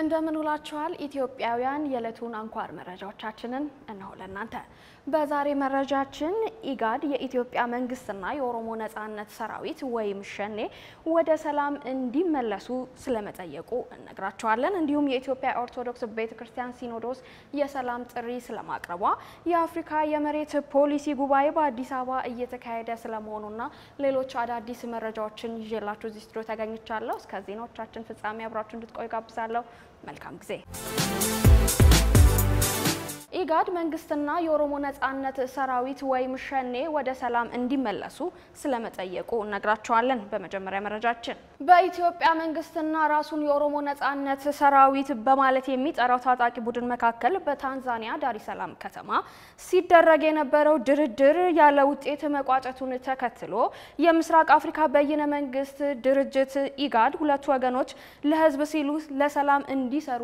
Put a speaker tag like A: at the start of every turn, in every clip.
A: እንደምን ውላችኋል ኢትዮጵያውያን። የዕለቱን አንኳር መረጃዎቻችንን እነሆ ለእናንተ በዛሬ መረጃችን ኢጋድ የኢትዮጵያ መንግስትና የኦሮሞ ነጻነት ሰራዊት ወይም ሸኔ ወደ ሰላም እንዲመለሱ ስለመጠየቁ እነግራቸዋለን። እንዲሁም የኢትዮጵያ ኦርቶዶክስ ቤተ ክርስቲያን ሲኖዶስ የሰላም ጥሪ ስለማቅረቧ፣ የአፍሪካ የመሬት ፖሊሲ ጉባኤ በአዲስ አበባ እየተካሄደ ስለመሆኑና ሌሎች አዳዲስ መረጃዎችን ይዤላችሁ እዚህ ስቱዲዮ ተገኝቻለሁ። እስከ ዜናዎቻችን ፍጻሜ አብራችሁ እንድትቆዩ ጋብዛለሁ። መልካም ጊዜ የኢጋድ መንግስትና የኦሮሞ ነጻነት ሰራዊት ወይም ሸኔ ወደ ሰላም እንዲመለሱ ስለመጠየቁ እነግራቸዋለን። በመጀመሪያ መረጃችን በኢትዮጵያ መንግስትና ራሱን የኦሮሞ ነጻነት ሰራዊት በማለት የሚጠራው ታጣቂ ቡድን መካከል በታንዛኒያ ዳሪ ሰላም ከተማ ሲደረግ የነበረው ድርድር ያለ ውጤት መቋጨቱን ተከትሎ የምስራቅ አፍሪካ በይነ መንግስት ድርጅት ኢጋድ ሁለቱ ወገኖች ለህዝብ ሲሉ ለሰላም እንዲሰሩ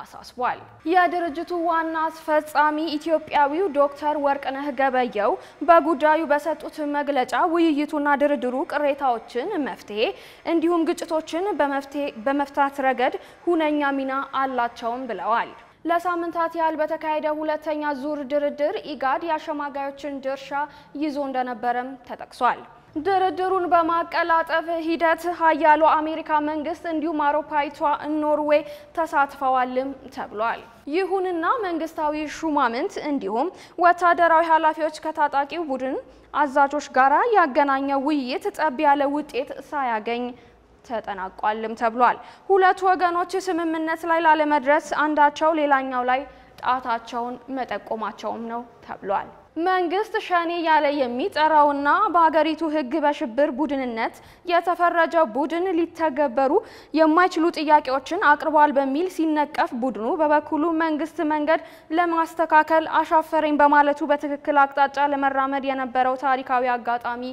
A: አሳስቧል። የድርጅቱ ዋና አስፈጻሚ ኢትዮጵያዊው ዶክተር ወርቅነህ ገበየው በጉዳዩ በሰጡት መግለጫ ውይይቱና ድርድሩ ቅሬታዎችን መፍትሄ እንዲሁም ግጭቶችን በመፍታት ረገድ ሁነኛ ሚና አላቸውም ብለዋል። ለሳምንታት ያህል በተካሄደ ሁለተኛ ዙር ድርድር ኢጋድ የአሸማጋዮችን ድርሻ ይዞ እንደነበረም ተጠቅሷል። ድርድሩን በማቀላጠፍ ሂደት ሀያሉ አሜሪካ መንግስት እንዲሁም አውሮፓዊቷ ኖርዌይ ተሳትፈዋልም ተብሏል። ይሁንና መንግስታዊ ሹማምንት እንዲሁም ወታደራዊ ኃላፊዎች ከታጣቂ ቡድን አዛዦች ጋር ያገናኘ ውይይት ጠብ ያለ ውጤት ሳያገኝ ተጠናቋልም ተብሏል። ሁለቱ ወገኖች ስምምነት ላይ ላለመድረስ አንዳቸው ሌላኛው ላይ ጣታቸውን መጠቆማቸውም ነው ተብሏል። መንግስት ሸኔ ያለ የሚጠራውና በሀገሪቱ ህግ በሽብር ቡድንነት የተፈረጀ ቡድን ሊተገበሩ የማይችሉ ጥያቄዎችን አቅርቧል በሚል ሲነቀፍ፣ ቡድኑ በበኩሉ መንግስት መንገድ ለማስተካከል አሻፈረኝ በማለቱ በትክክል አቅጣጫ ለመራመድ የነበረው ታሪካዊ አጋጣሚ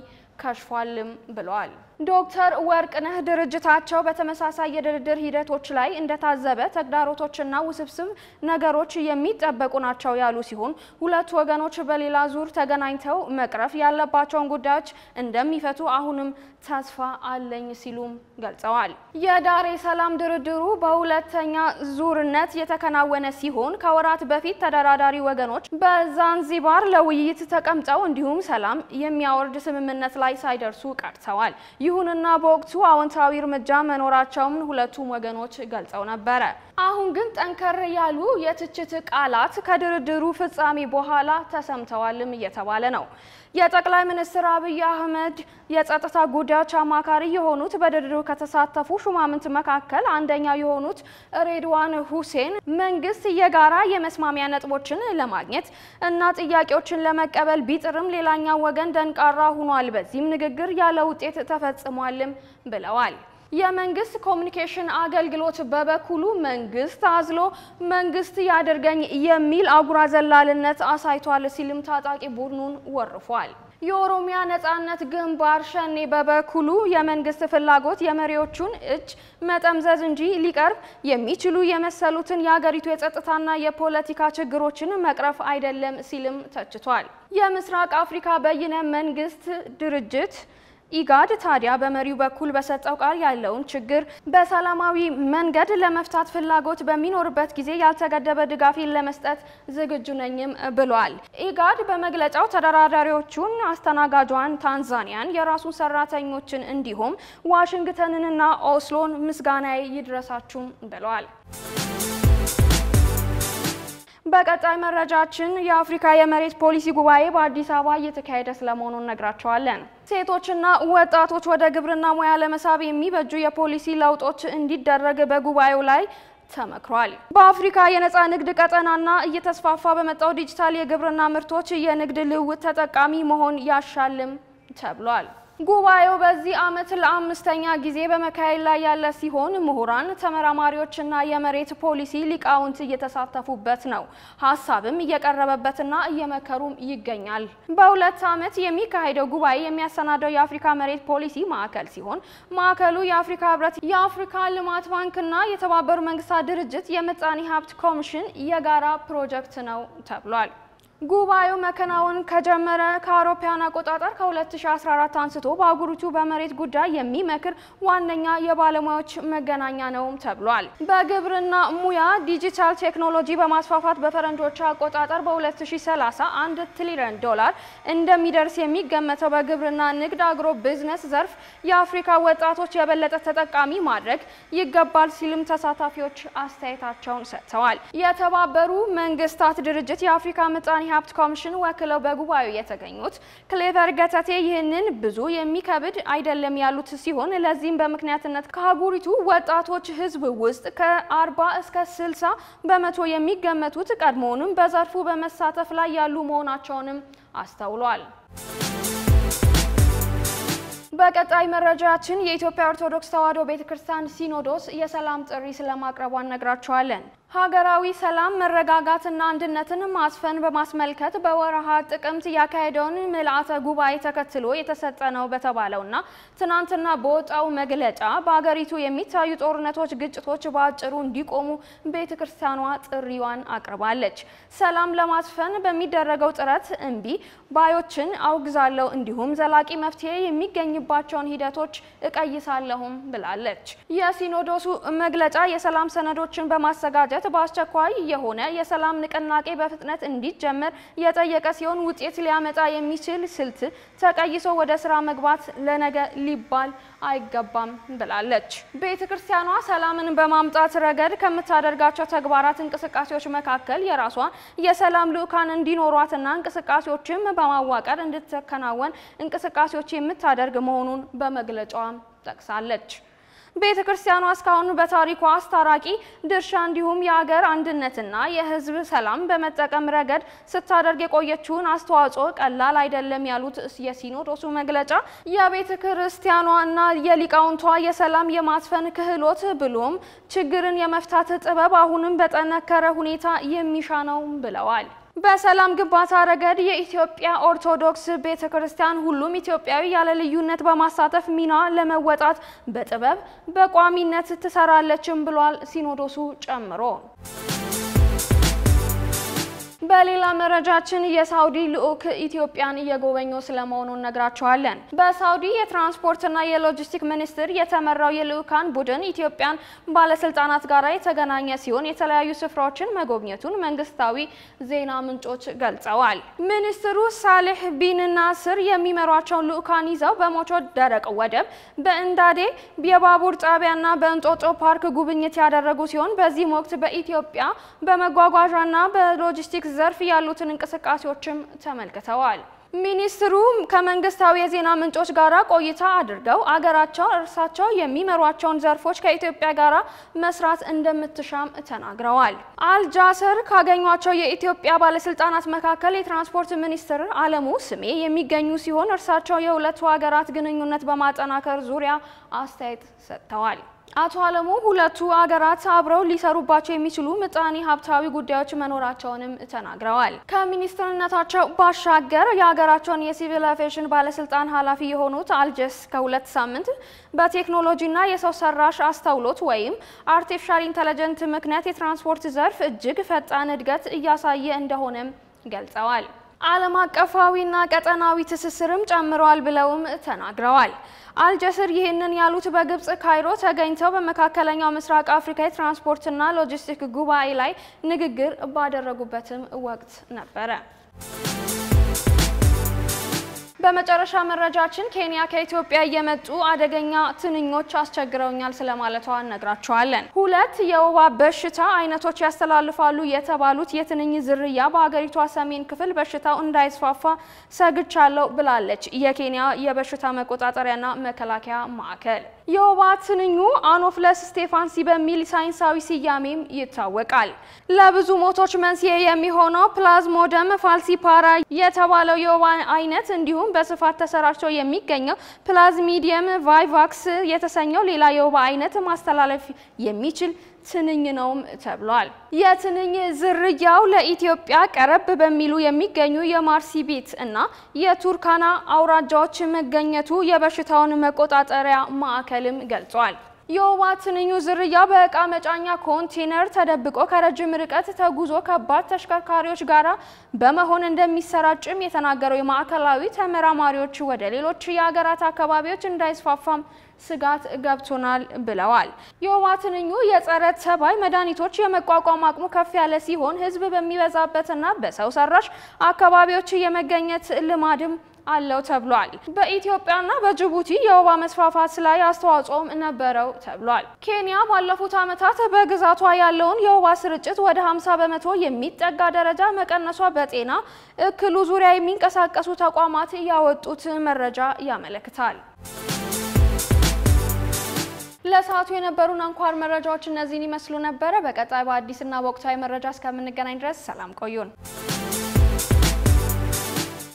A: ከሽፏልም ብለዋል። ዶክተር ወርቅነህ ድርጅታቸው በተመሳሳይ የድርድር ሂደቶች ላይ እንደታዘበ ተግዳሮቶችና ውስብስብ ነገሮች የሚጠበቁ ናቸው ያሉ ሲሆን ሁለቱ ወገኖች በሌላ ዙር ተገናኝተው መቅረፍ ያለባቸውን ጉዳዮች እንደሚፈቱ አሁንም ተስፋ አለኝ ሲሉም ገልጸዋል። የዳሬ ሰላም ድርድሩ በሁለተኛ ዙርነት የተከናወነ ሲሆን ከወራት በፊት ተደራዳሪ ወገኖች በዛንዚባር ለውይይት ተቀምጠው እንዲሁም ሰላም የሚያወርድ ስምምነት ላይ ሳይደርሱ ቀርተዋል። ይሁንና በወቅቱ አዎንታዊ እርምጃ መኖራቸውን ሁለቱም ወገኖች ገልጸው ነበረ። አሁን ግን ጠንከር ያሉ የትችት ቃላት ከድርድሩ ፍጻሜ በኋላ ተሰምተዋልም እየተባለ ነው። የጠቅላይ ሚኒስትር አብይ አህመድ የጸጥታ ጉዳዮች አማካሪ የሆኑት በድርድሩ ከተሳተፉ ሹማምንት መካከል አንደኛው የሆኑት ሬድዋን ሁሴን መንግስት የጋራ የመስማሚያ ነጥቦችን ለማግኘት እና ጥያቄዎችን ለመቀበል ቢጥርም ሌላኛው ወገን ደንቃራ ሆኗል፣ በዚህም ንግግር ያለ ውጤት ተፈጽሟልም ብለዋል። የመንግስት ኮሚኒኬሽን አገልግሎት በበኩሉ መንግስት አዝሎ መንግስት ያደርገኝ የሚል አጉራ ዘላልነት አሳይቷል ሲልም ታጣቂ ቡድኑን ወርፏል። የኦሮሚያ ነጻነት ግንባር ሸኔ በበኩሉ የመንግስት ፍላጎት የመሪዎቹን እጅ መጠምዘዝ እንጂ ሊቀርብ የሚችሉ የመሰሉትን የሀገሪቱ የጸጥታና የፖለቲካ ችግሮችን መቅረፍ አይደለም ሲልም ተችቷል። የምስራቅ አፍሪካ በይነ መንግስት ድርጅት ኢጋድ ታዲያ በመሪው በኩል በሰጠው ቃል ያለውን ችግር በሰላማዊ መንገድ ለመፍታት ፍላጎት በሚኖርበት ጊዜ ያልተገደበ ድጋፊን ለመስጠት ዝግጁ ነኝም ብሏል። ኢጋድ በመግለጫው ተደራዳሪዎቹን፣ አስተናጋጇን ታንዛኒያን፣ የራሱን ሰራተኞችን እንዲሁም ዋሽንግተንንና ኦስሎን ምስጋናዬ ይድረሳችሁም ብሏል። በቀጣይ መረጃችን የአፍሪካ የመሬት ፖሊሲ ጉባኤ በአዲስ አበባ እየተካሄደ ስለመሆኑ እነግራቸዋለን። ሴቶችና ወጣቶች ወደ ግብርና ሙያ ለመሳብ የሚበጁ የፖሊሲ ለውጦች እንዲደረግ በጉባኤው ላይ ተመክሯል። በአፍሪካ የነፃ ንግድ ቀጠናና እየተስፋፋ በመጣው ዲጂታል የግብርና ምርቶች የንግድ ልውውጥ ተጠቃሚ መሆን ያሻልም ተብሏል። ጉባኤው በዚህ ዓመት ለአምስተኛ ጊዜ በመካሄድ ላይ ያለ ሲሆን ምሁራን፣ ተመራማሪዎችና የመሬት ፖሊሲ ሊቃውንት እየተሳተፉበት ነው። ሀሳብም እየቀረበበትና እየመከሩም ይገኛል። በሁለት ዓመት የሚካሄደው ጉባኤ የሚያሰናደው የአፍሪካ መሬት ፖሊሲ ማዕከል ሲሆን ማዕከሉ የአፍሪካ ህብረት፣ የአፍሪካ ልማት ባንክና የተባበሩ መንግስታት ድርጅት የምጣኔ ሀብት ኮሚሽን የጋራ ፕሮጀክት ነው ተብሏል። ጉባኤው መከናወን ከጀመረ ከአውሮፓውያን አቆጣጠር ከ2014 አንስቶ በአህጉሪቱ በመሬት ጉዳይ የሚመክር ዋነኛ የባለሙያዎች መገናኛ ነውም ተብሏል። በግብርና ሙያ ዲጂታል ቴክኖሎጂ በማስፋፋት በፈረንጆች አቆጣጠር በ2030 አንድ ትሪሊዮን ዶላር እንደሚደርስ የሚገመተው በግብርና ንግድ አግሮ ቢዝነስ ዘርፍ የአፍሪካ ወጣቶች የበለጠ ተጠቃሚ ማድረግ ይገባል ሲልም ተሳታፊዎች አስተያየታቸውን ሰጥተዋል። የተባበሩ መንግስታት ድርጅት የአፍሪካ ምጣኔ ሀብት ኮሚሽን ወክለው በጉባኤው የተገኙት ክሌቨር ገተቴ ይህንን ብዙ የሚከብድ አይደለም ያሉት ሲሆን ለዚህም በምክንያትነት ከሀገሪቱ ወጣቶች ህዝብ ውስጥ ከ40 እስከ 60 በመቶ የሚገመቱት ቀድሞውንም በዘርፉ በመሳተፍ ላይ ያሉ መሆናቸውንም አስተውሏል። በቀጣይ መረጃችን የኢትዮጵያ ኦርቶዶክስ ተዋሕዶ ቤተክርስቲያን ሲኖዶስ የሰላም ጥሪ ስለማቅረቧ እነግራችኋለን። ሀገራዊ ሰላም መረጋጋትና አንድነትን ማስፈን በማስመልከት በወርሃ ጥቅምት ያካሄደውን ምልአተ ጉባኤ ተከትሎ የተሰጠ ነው በተባለውና ትናንትና በወጣው መግለጫ በሀገሪቱ የሚታዩ ጦርነቶች፣ ግጭቶች በአጭሩ እንዲቆሙ ቤተ ክርስቲያኗ ጥሪዋን አቅርባለች። ሰላም ለማስፈን በሚደረገው ጥረት እምቢ ባዮችን አውግዛለሁ፣ እንዲሁም ዘላቂ መፍትሄ የሚገኝባቸውን ሂደቶች እቀይሳለሁም ብላለች። የሲኖዶሱ መግለጫ የሰላም ሰነዶችን በማዘጋጀት ሂደት በአስቸኳይ የሆነ የሰላም ንቅናቄ በፍጥነት እንዲጀምር የጠየቀ ሲሆን ውጤት ሊያመጣ የሚችል ስልት ተቀይሶ ወደ ስራ መግባት ለነገ ሊባል አይገባም ብላለች። ቤተ ክርስቲያኗ ሰላምን በማምጣት ረገድ ከምታደርጋቸው ተግባራት እንቅስቃሴዎች መካከል የራሷ የሰላም ልዑካን እንዲኖሯትና እንቅስቃሴዎችም በማዋቀር እንድትከናወን እንቅስቃሴዎች የምታደርግ መሆኑን በመግለጫዋ ጠቅሳለች። ቤተ ክርስቲያኗ እስካሁን በታሪኳ አስታራቂ ድርሻ እንዲሁም የአገር አንድነትና የሕዝብ ሰላም በመጠቀም ረገድ ስታደርግ የቆየችውን አስተዋጽኦ ቀላል አይደለም ያሉት የሲኖዶሱ መግለጫ የቤተ ክርስቲያኗ እና የሊቃውንቷ የሰላም የማስፈን ክህሎት ብሎም ችግርን የመፍታት ጥበብ አሁንም በጠነከረ ሁኔታ የሚሻ ነው ብለዋል። በሰላም ግንባታ ረገድ የኢትዮጵያ ኦርቶዶክስ ቤተ ክርስቲያን ሁሉም ኢትዮጵያዊ ያለ ልዩነት በማሳተፍ ሚና ለመወጣት በጥበብ በቋሚነት ትሰራለችም ብሏል ሲኖዶሱ ጨምሮ። በሌላ መረጃችን የሳውዲ ልዑክ ኢትዮጵያን እየጎበኙ ስለመሆኑ እነግራችኋለን። በሳውዲ የትራንስፖርትና የሎጂስቲክ ሚኒስቴር የተመራው የልዑካን ቡድን ኢትዮጵያን ባለስልጣናት ጋር የተገናኘ ሲሆን የተለያዩ ስፍራዎችን መጎብኘቱን መንግስታዊ ዜና ምንጮች ገልጸዋል። ሚኒስትሩ ሳሌህ ቢን ናስር የሚመሯቸውን ልዑካን ይዘው በሞቾ ደረቅ ወደብ፣ በእንዳዴ የባቡር ጣቢያና በእንጦጦ ፓርክ ጉብኝት ያደረጉ ሲሆን በዚህም ወቅት በኢትዮጵያ በመጓጓዣና በሎጂስቲክስ ዘርፍ ያሉትን እንቅስቃሴዎችም ተመልክተዋል። ሚኒስትሩ ከመንግስታዊ የዜና ምንጮች ጋር ቆይታ አድርገው አገራቸው እርሳቸው የሚመሯቸውን ዘርፎች ከኢትዮጵያ ጋር መስራት እንደምትሻም ተናግረዋል። አልጃሰር ካገኟቸው የኢትዮጵያ ባለስልጣናት መካከል የትራንስፖርት ሚኒስትር አለሙ ስሜ የሚገኙ ሲሆን እርሳቸው የሁለቱ ሀገራት ግንኙነት በማጠናከር ዙሪያ አስተያየት ሰጥተዋል። አቶ አለሙ ሁለቱ አገራት አብረው ሊሰሩባቸው የሚችሉ ምጣኔ ሀብታዊ ጉዳዮች መኖራቸውንም ተናግረዋል። ከሚኒስትርነታቸው ባሻገር የሀገራቸውን የሲቪል አቪዬሽን ባለስልጣን ኃላፊ የሆኑት አልጀስ ከሁለት ሳምንት በቴክኖሎጂና የሰው ሰራሽ አስተውሎት ወይም አርቲፊሻል ኢንተለጀንት ምክንያት የትራንስፖርት ዘርፍ እጅግ ፈጣን እድገት እያሳየ እንደሆነም ገልጸዋል። ዓለም አቀፋዊና ቀጠናዊ ትስስርም ጨምሯል ብለውም ተናግረዋል። አልጀስር ይህንን ያሉት በግብጽ ካይሮ ተገኝተው በመካከለኛው ምስራቅ አፍሪካ የትራንስፖርትና ሎጂስቲክ ጉባኤ ላይ ንግግር ባደረጉበትም ወቅት ነበረ። በመጨረሻ መረጃችን ኬንያ ከኢትዮጵያ እየመጡ አደገኛ ትንኞች አስቸግረውኛል ስለማለቷ እነግራችኋለን። ሁለት የወባ በሽታ አይነቶች ያስተላልፋሉ የተባሉት የትንኝ ዝርያ በሀገሪቷ ሰሜን ክፍል በሽታው እንዳይስፋፋ ሰግቻለሁ ብላለች የኬንያ የበሽታ መቆጣጠሪያና መከላከያ ማዕከል። የወባ ትንኙ አኖፍለስ ስቴፋንሲ በሚል ሳይንሳዊ ስያሜም ይታወቃል። ለብዙ ሞቶች መንስኤ የሚሆነው ፕላዝሞደም ፋልሲፓራ የተባለው የወባ አይነት እንዲሁም በስፋት ተሰራጭቶ የሚገኘው ፕላዝሚዲየም ቫይቫክስ የተሰኘው ሌላ የወባ አይነት ማስተላለፍ የሚችል ትንኝ ነውም ተብሏል። የትንኝ ዝርያው ለኢትዮጵያ ቀረብ በሚሉ የሚገኙ የማርሲ ቤት እና የቱርካና አውራጃዎች መገኘቱ የበሽታውን መቆጣጠሪያ ማዕከልም ገልጿል። የወባ ትንኙ ዝርያ በእቃ መጫኛ ኮንቴነር ተደብቆ ከረጅም ርቀት ተጉዞ ከባድ ተሽከርካሪዎች ጋር በመሆን እንደሚሰራጭም የተናገረው የማዕከላዊ ተመራማሪዎች ወደ ሌሎች የሀገራት አካባቢዎች እንዳይስፋፋም ስጋት ገብቶናል ብለዋል። የወባ ትንኙ የጸረ ተባይ መድኃኒቶች የመቋቋም አቅሙ ከፍ ያለ ሲሆን ህዝብ በሚበዛበትና በሰው ሰራሽ አካባቢዎች የመገኘት ልማድም አለው ተብሏል። በኢትዮጵያና በጅቡቲ የወባ መስፋፋት ላይ አስተዋጽኦም ነበረው ተብሏል። ኬንያ ባለፉት ዓመታት በግዛቷ ያለውን የወባ ስርጭት ወደ 50 በመቶ የሚጠጋ ደረጃ መቀነሷ በጤና እክሉ ዙሪያ የሚንቀሳቀሱ ተቋማት ያወጡት መረጃ ያመለክታል። ለሰዓቱ የነበሩን አንኳር መረጃዎች እነዚህን ይመስሉ ነበረ። በቀጣይ በአዲስና በወቅታዊ መረጃ እስከምንገናኝ ድረስ ሰላም ቆዩን።